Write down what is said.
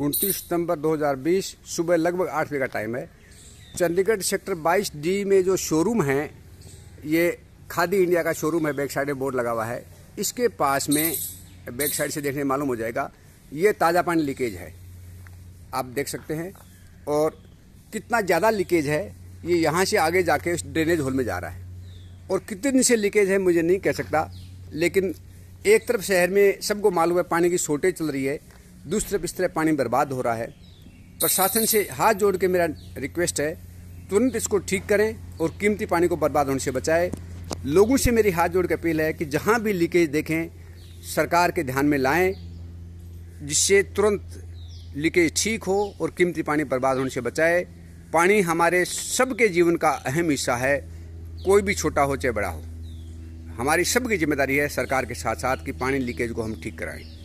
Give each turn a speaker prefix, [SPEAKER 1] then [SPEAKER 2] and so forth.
[SPEAKER 1] उनतीस सितंबर 2020 सुबह लगभग आठ बजे का टाइम है चंडीगढ़ सेक्टर 22 डी में जो शोरूम है ये खादी इंडिया का शोरूम है बैक साइड में बोर्ड लगा हुआ है इसके पास में बैक साइड से देखने मालूम हो जाएगा ये ताज़ा पानी लीकेज है आप देख सकते हैं और कितना ज़्यादा लीकेज है ये यहाँ से आगे जाके उस ड्रेनेज होल में जा रहा है और कितने दिन से लीकेज है मुझे नहीं कह सकता लेकिन एक तरफ शहर में सबको मालूम है पानी की शॉर्टेज चल रही है दूसरे बिस्तरे पानी बर्बाद हो रहा है प्रशासन से हाथ जोड़ के मेरा रिक्वेस्ट है तुरंत इसको ठीक करें और कीमती पानी को बर्बाद होने से बचाए लोगों से मेरी हाथ जोड़ के अपील है कि जहाँ भी लीकेज देखें सरकार के ध्यान में लाएं जिससे तुरंत लीकेज ठीक हो और कीमती पानी बर्बाद होने से बचाए पानी हमारे सबके जीवन का अहम हिस्सा है कोई भी छोटा हो चाहे बड़ा हो हमारी सबकी जिम्मेदारी है सरकार के साथ साथ कि पानी लीकेज को हम ठीक कराएं